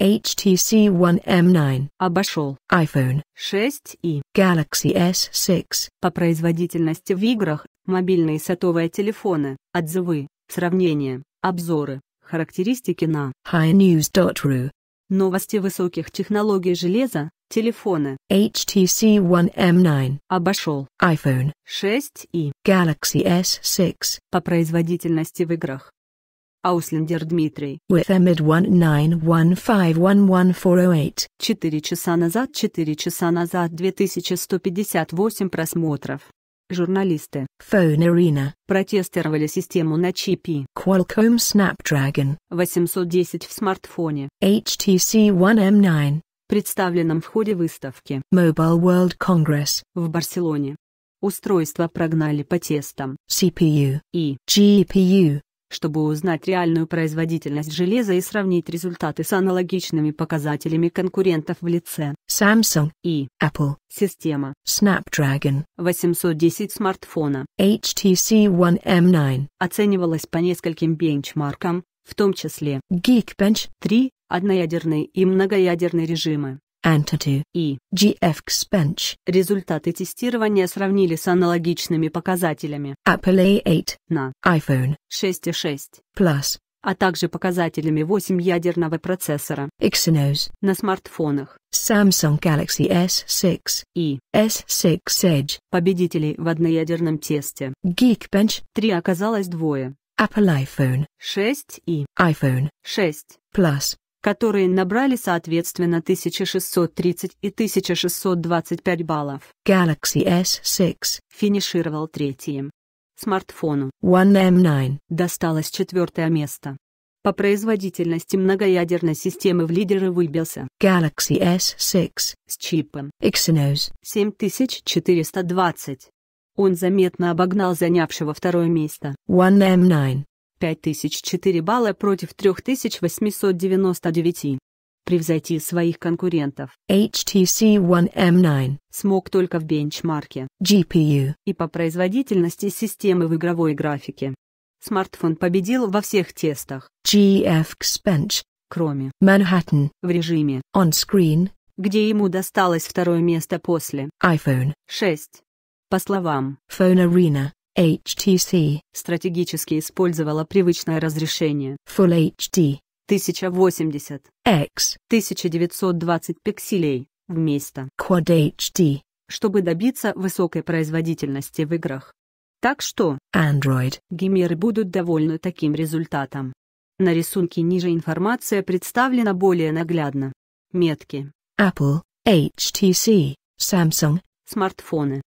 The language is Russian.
HTC One M9 обошел iPhone 6 и Galaxy S6. По производительности в играх, мобильные сотовые телефоны, отзывы, сравнения, обзоры, характеристики на highnews.ru Новости высоких технологий железа, телефоны HTC One M9 обошел iPhone 6 и Galaxy S6 по производительности в играх, Ауслендер Дмитрий. With Withamid 191511408. 4 часа назад 4 часа назад 2158 просмотров. Журналисты. Phone Arena. Протестировали систему на чипе. Qualcomm Snapdragon. 810 в смартфоне. HTC One M9. Представленном в ходе выставки. Mobile World Congress. В Барселоне. Устройства прогнали по тестам CPU и GPU чтобы узнать реальную производительность железа и сравнить результаты с аналогичными показателями конкурентов в лице Samsung и Apple. Система Snapdragon 810 смартфона HTC One M9 оценивалась по нескольким бенчмаркам, в том числе Geekbench 3, одноядерные и многоядерные режимы. Antutu и GFX Bench. Результаты тестирования сравнили с аналогичными показателями Apple A8 на iPhone 6 и 6 Plus, а также показателями 8-ядерного процессора Exynos на смартфонах Samsung Galaxy S6 и S6 Edge. Победителей в одноядерном тесте Geekbench 3 оказалось двое. Apple iPhone 6 и iPhone 6 Plus которые набрали соответственно 1630 и 1625 баллов. Galaxy S6 финишировал третьим. Смартфону One m 9 досталось четвертое место. По производительности многоядерной системы в лидеры выбился Galaxy S6 с чипом Exynos 7420. Он заметно обогнал занявшего второе место One m 9 5004 балла против 3899. Превзойти своих конкурентов HTC One M9 смог только в бенчмарке GPU и по производительности системы в игровой графике. Смартфон победил во всех тестах GF Expense, кроме Manhattan в режиме On Screen, где ему досталось второе место после iPhone 6. По словам Phone Arena, HTC стратегически использовала привычное разрешение Full HD 1080 X 1920 пикселей вместо Quad HD, чтобы добиться высокой производительности в играх. Так что Android геймеры будут довольны таким результатом. На рисунке ниже информация представлена более наглядно. Метки Apple, HTC, Samsung, смартфоны